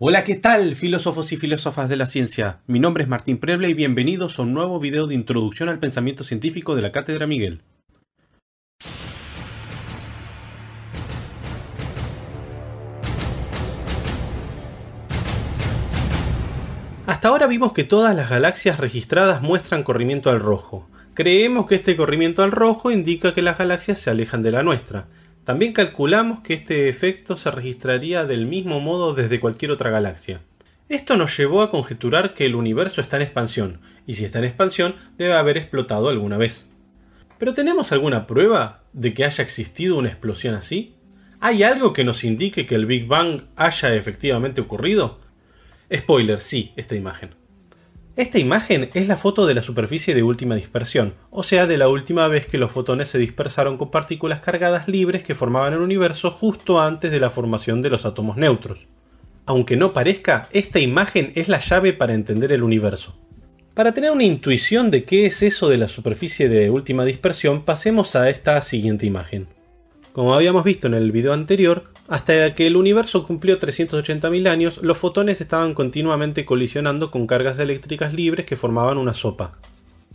Hola, ¿qué tal, filósofos y filósofas de la ciencia? Mi nombre es Martín Preble y bienvenidos a un nuevo video de introducción al pensamiento científico de la Cátedra Miguel. Hasta ahora vimos que todas las galaxias registradas muestran corrimiento al rojo. Creemos que este corrimiento al rojo indica que las galaxias se alejan de la nuestra. También calculamos que este efecto se registraría del mismo modo desde cualquier otra galaxia. Esto nos llevó a conjeturar que el universo está en expansión, y si está en expansión debe haber explotado alguna vez. ¿Pero tenemos alguna prueba de que haya existido una explosión así? ¿Hay algo que nos indique que el Big Bang haya efectivamente ocurrido? Spoiler, sí, esta imagen. Esta imagen es la foto de la superficie de última dispersión, o sea, de la última vez que los fotones se dispersaron con partículas cargadas libres que formaban el universo justo antes de la formación de los átomos neutros. Aunque no parezca, esta imagen es la llave para entender el universo. Para tener una intuición de qué es eso de la superficie de última dispersión, pasemos a esta siguiente imagen. Como habíamos visto en el video anterior, hasta que el universo cumplió 380.000 años, los fotones estaban continuamente colisionando con cargas eléctricas libres que formaban una sopa.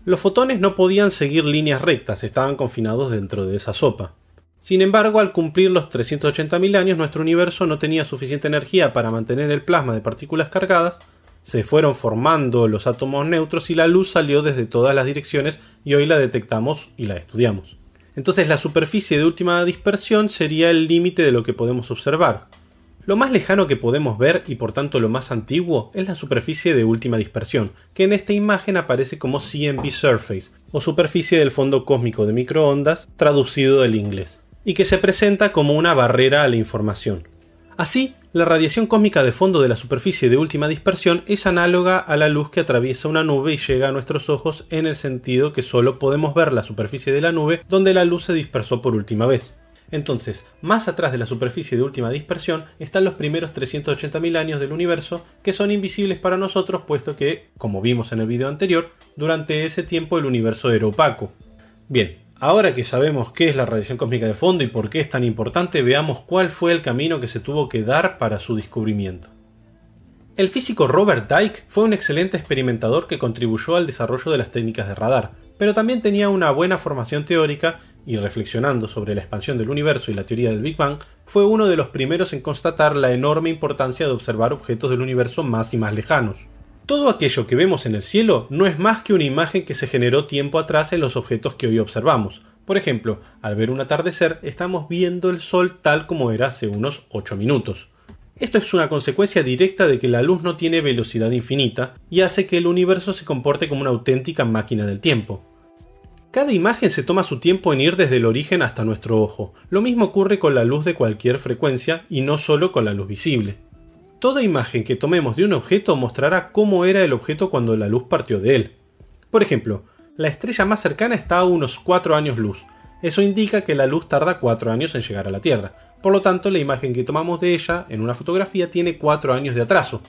Los fotones no podían seguir líneas rectas, estaban confinados dentro de esa sopa. Sin embargo, al cumplir los 380.000 años, nuestro universo no tenía suficiente energía para mantener el plasma de partículas cargadas, se fueron formando los átomos neutros y la luz salió desde todas las direcciones y hoy la detectamos y la estudiamos. Entonces la superficie de última dispersión sería el límite de lo que podemos observar. Lo más lejano que podemos ver y por tanto lo más antiguo es la superficie de última dispersión, que en esta imagen aparece como CMB Surface, o superficie del fondo cósmico de microondas, traducido del inglés, y que se presenta como una barrera a la información. Así, la radiación cósmica de fondo de la superficie de última dispersión es análoga a la luz que atraviesa una nube y llega a nuestros ojos en el sentido que solo podemos ver la superficie de la nube donde la luz se dispersó por última vez. Entonces, más atrás de la superficie de última dispersión están los primeros 380.000 años del universo que son invisibles para nosotros puesto que, como vimos en el video anterior, durante ese tiempo el universo era opaco. Bien, Ahora que sabemos qué es la radiación cósmica de fondo y por qué es tan importante, veamos cuál fue el camino que se tuvo que dar para su descubrimiento. El físico Robert Dyke fue un excelente experimentador que contribuyó al desarrollo de las técnicas de radar, pero también tenía una buena formación teórica y reflexionando sobre la expansión del universo y la teoría del Big Bang, fue uno de los primeros en constatar la enorme importancia de observar objetos del universo más y más lejanos. Todo aquello que vemos en el cielo no es más que una imagen que se generó tiempo atrás en los objetos que hoy observamos. Por ejemplo, al ver un atardecer estamos viendo el sol tal como era hace unos 8 minutos. Esto es una consecuencia directa de que la luz no tiene velocidad infinita y hace que el universo se comporte como una auténtica máquina del tiempo. Cada imagen se toma su tiempo en ir desde el origen hasta nuestro ojo. Lo mismo ocurre con la luz de cualquier frecuencia y no solo con la luz visible. Toda imagen que tomemos de un objeto mostrará cómo era el objeto cuando la luz partió de él. Por ejemplo, la estrella más cercana está a unos 4 años luz. Eso indica que la luz tarda 4 años en llegar a la Tierra. Por lo tanto, la imagen que tomamos de ella en una fotografía tiene 4 años de atraso.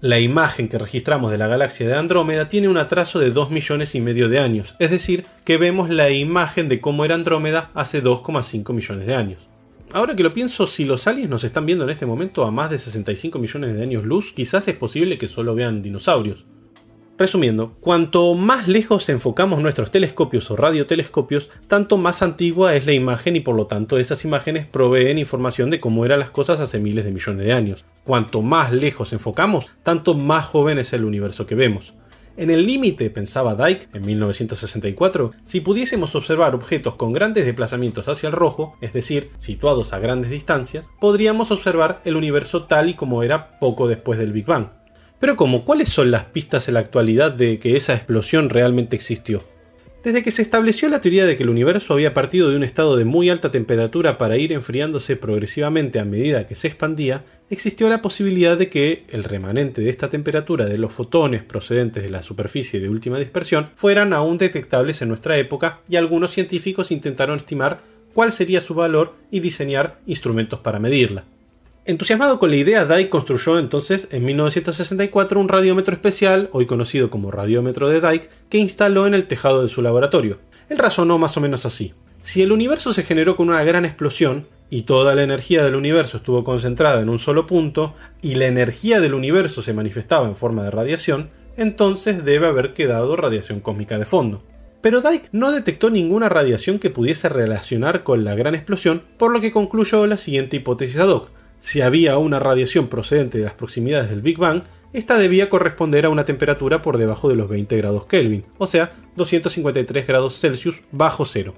La imagen que registramos de la galaxia de Andrómeda tiene un atraso de 2 millones y medio de años, es decir, que vemos la imagen de cómo era Andrómeda hace 2,5 millones de años ahora que lo pienso, si los aliens nos están viendo en este momento a más de 65 millones de años luz, quizás es posible que solo vean dinosaurios. Resumiendo, cuanto más lejos enfocamos nuestros telescopios o radiotelescopios, tanto más antigua es la imagen y por lo tanto esas imágenes proveen información de cómo eran las cosas hace miles de millones de años. Cuanto más lejos enfocamos, tanto más joven es el universo que vemos. En el límite, pensaba Dyke en 1964, si pudiésemos observar objetos con grandes desplazamientos hacia el rojo, es decir, situados a grandes distancias, podríamos observar el universo tal y como era poco después del Big Bang. Pero como, ¿cuáles son las pistas en la actualidad de que esa explosión realmente existió? Desde que se estableció la teoría de que el universo había partido de un estado de muy alta temperatura para ir enfriándose progresivamente a medida que se expandía, existió la posibilidad de que el remanente de esta temperatura de los fotones procedentes de la superficie de última dispersión fueran aún detectables en nuestra época y algunos científicos intentaron estimar cuál sería su valor y diseñar instrumentos para medirla. Entusiasmado con la idea, Dyke construyó entonces en 1964 un radiómetro especial, hoy conocido como radiómetro de Dyke, que instaló en el tejado de su laboratorio. Él razonó más o menos así. Si el universo se generó con una gran explosión, y toda la energía del universo estuvo concentrada en un solo punto, y la energía del universo se manifestaba en forma de radiación, entonces debe haber quedado radiación cósmica de fondo. Pero Dyke no detectó ninguna radiación que pudiese relacionar con la gran explosión, por lo que concluyó la siguiente hipótesis ad hoc si había una radiación procedente de las proximidades del Big Bang, esta debía corresponder a una temperatura por debajo de los 20 grados Kelvin, o sea, 253 grados Celsius bajo cero.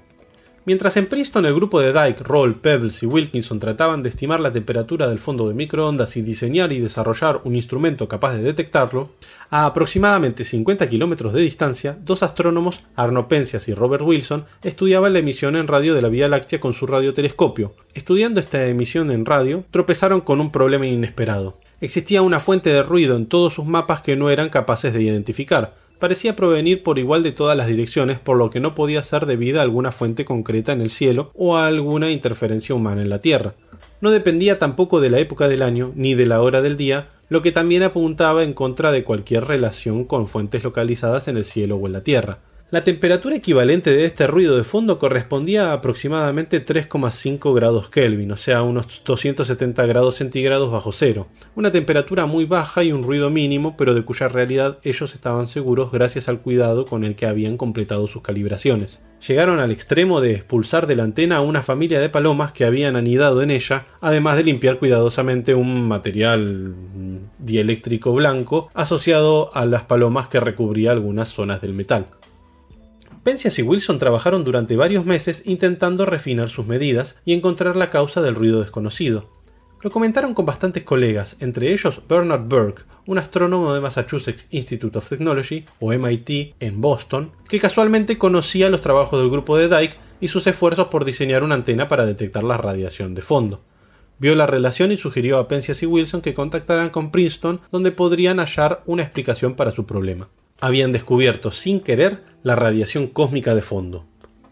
Mientras en Princeton el grupo de Dyke, Roll, Pebbles y Wilkinson trataban de estimar la temperatura del fondo de microondas y diseñar y desarrollar un instrumento capaz de detectarlo, a aproximadamente 50 kilómetros de distancia, dos astrónomos, Arno Penzias y Robert Wilson, estudiaban la emisión en radio de la Vía Láctea con su radiotelescopio. Estudiando esta emisión en radio, tropezaron con un problema inesperado. Existía una fuente de ruido en todos sus mapas que no eran capaces de identificar, parecía provenir por igual de todas las direcciones, por lo que no podía ser debida a alguna fuente concreta en el cielo o a alguna interferencia humana en la Tierra. No dependía tampoco de la época del año ni de la hora del día, lo que también apuntaba en contra de cualquier relación con fuentes localizadas en el cielo o en la Tierra. La temperatura equivalente de este ruido de fondo correspondía a aproximadamente 3,5 grados Kelvin, o sea, unos 270 grados centígrados bajo cero. Una temperatura muy baja y un ruido mínimo, pero de cuya realidad ellos estaban seguros gracias al cuidado con el que habían completado sus calibraciones. Llegaron al extremo de expulsar de la antena a una familia de palomas que habían anidado en ella, además de limpiar cuidadosamente un material dieléctrico blanco asociado a las palomas que recubría algunas zonas del metal. Penzias y Wilson trabajaron durante varios meses intentando refinar sus medidas y encontrar la causa del ruido desconocido. Lo comentaron con bastantes colegas, entre ellos Bernard Burke, un astrónomo de Massachusetts Institute of Technology, o MIT, en Boston, que casualmente conocía los trabajos del grupo de Dyke y sus esfuerzos por diseñar una antena para detectar la radiación de fondo. Vio la relación y sugirió a Penzias y Wilson que contactaran con Princeton, donde podrían hallar una explicación para su problema habían descubierto sin querer la radiación cósmica de fondo.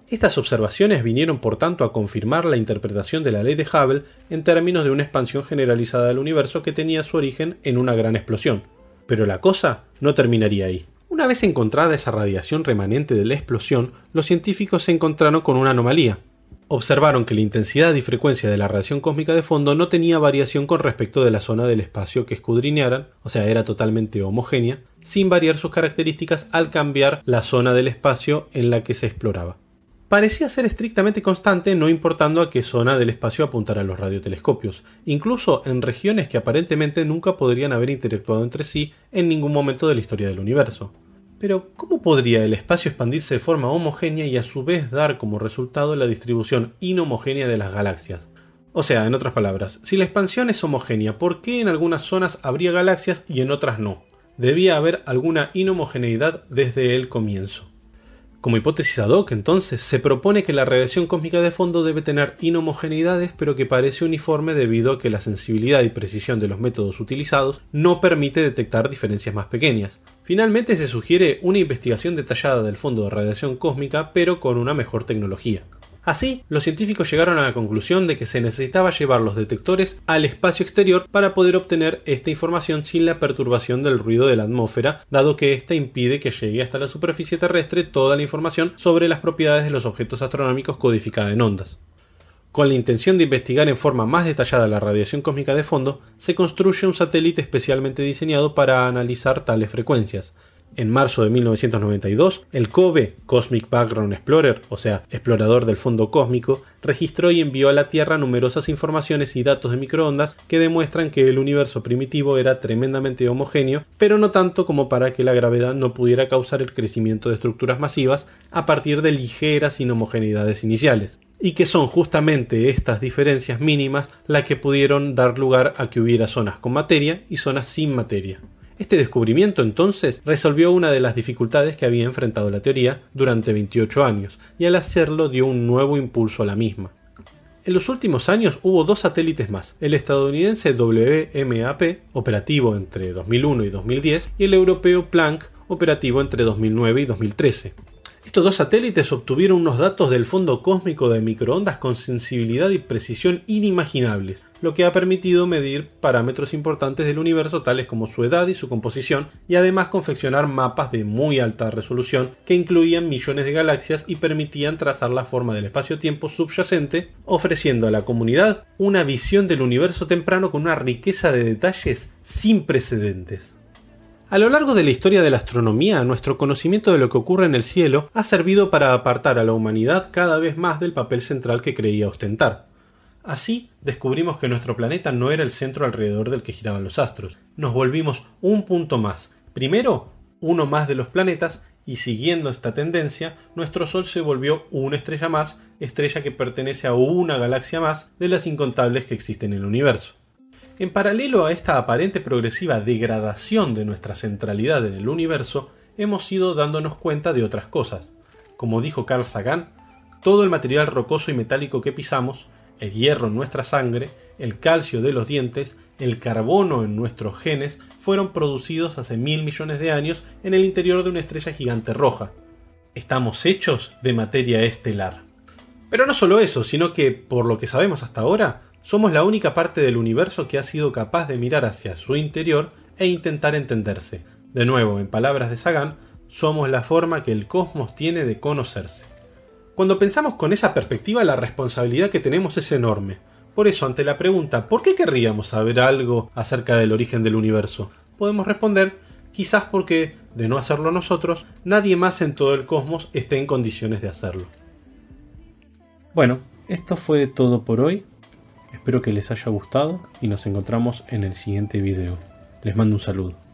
Estas observaciones vinieron por tanto a confirmar la interpretación de la ley de Hubble en términos de una expansión generalizada del universo que tenía su origen en una gran explosión. Pero la cosa no terminaría ahí. Una vez encontrada esa radiación remanente de la explosión, los científicos se encontraron con una anomalía. Observaron que la intensidad y frecuencia de la radiación cósmica de fondo no tenía variación con respecto de la zona del espacio que escudriñaran, o sea, era totalmente homogénea, sin variar sus características al cambiar la zona del espacio en la que se exploraba. Parecía ser estrictamente constante no importando a qué zona del espacio apuntaran los radiotelescopios, incluso en regiones que aparentemente nunca podrían haber interactuado entre sí en ningún momento de la historia del universo. Pero, ¿cómo podría el espacio expandirse de forma homogénea y a su vez dar como resultado la distribución inhomogénea de las galaxias? O sea, en otras palabras, si la expansión es homogénea, ¿por qué en algunas zonas habría galaxias y en otras no? debía haber alguna inhomogeneidad desde el comienzo. Como hipótesis ad hoc, entonces, se propone que la radiación cósmica de fondo debe tener inhomogeneidades, pero que parece uniforme debido a que la sensibilidad y precisión de los métodos utilizados no permite detectar diferencias más pequeñas. Finalmente se sugiere una investigación detallada del fondo de radiación cósmica, pero con una mejor tecnología. Así, los científicos llegaron a la conclusión de que se necesitaba llevar los detectores al espacio exterior para poder obtener esta información sin la perturbación del ruido de la atmósfera, dado que ésta impide que llegue hasta la superficie terrestre toda la información sobre las propiedades de los objetos astronómicos codificada en ondas. Con la intención de investigar en forma más detallada la radiación cósmica de fondo, se construye un satélite especialmente diseñado para analizar tales frecuencias en marzo de 1992, el COBE, Cosmic Background Explorer, o sea, explorador del fondo cósmico, registró y envió a la Tierra numerosas informaciones y datos de microondas que demuestran que el universo primitivo era tremendamente homogéneo, pero no tanto como para que la gravedad no pudiera causar el crecimiento de estructuras masivas a partir de ligeras inhomogeneidades iniciales y que son justamente estas diferencias mínimas las que pudieron dar lugar a que hubiera zonas con materia y zonas sin materia. Este descubrimiento entonces resolvió una de las dificultades que había enfrentado la teoría durante 28 años, y al hacerlo dio un nuevo impulso a la misma. En los últimos años hubo dos satélites más, el estadounidense WMAP, operativo entre 2001 y 2010, y el europeo Planck, operativo entre 2009 y 2013. Estos dos satélites obtuvieron unos datos del fondo cósmico de microondas con sensibilidad y precisión inimaginables, lo que ha permitido medir parámetros importantes del universo tales como su edad y su composición, y además confeccionar mapas de muy alta resolución que incluían millones de galaxias y permitían trazar la forma del espacio-tiempo subyacente, ofreciendo a la comunidad una visión del universo temprano con una riqueza de detalles sin precedentes. A lo largo de la historia de la astronomía, nuestro conocimiento de lo que ocurre en el cielo ha servido para apartar a la humanidad cada vez más del papel central que creía ostentar. Así, descubrimos que nuestro planeta no era el centro alrededor del que giraban los astros. Nos volvimos un punto más. Primero, uno más de los planetas, y siguiendo esta tendencia, nuestro Sol se volvió una estrella más, estrella que pertenece a una galaxia más de las incontables que existen en el universo. En paralelo a esta aparente progresiva degradación de nuestra centralidad en el universo, hemos ido dándonos cuenta de otras cosas. Como dijo Carl Sagan, todo el material rocoso y metálico que pisamos, el hierro en nuestra sangre, el calcio de los dientes, el carbono en nuestros genes, fueron producidos hace mil millones de años en el interior de una estrella gigante roja. Estamos hechos de materia estelar. Pero no solo eso, sino que, por lo que sabemos hasta ahora, somos la única parte del universo que ha sido capaz de mirar hacia su interior e intentar entenderse. De nuevo, en palabras de Sagan, somos la forma que el cosmos tiene de conocerse. Cuando pensamos con esa perspectiva, la responsabilidad que tenemos es enorme. Por eso, ante la pregunta ¿por qué querríamos saber algo acerca del origen del universo? podemos responder quizás porque, de no hacerlo nosotros, nadie más en todo el cosmos esté en condiciones de hacerlo. Bueno, esto fue todo por hoy. Espero que les haya gustado y nos encontramos en el siguiente video. Les mando un saludo.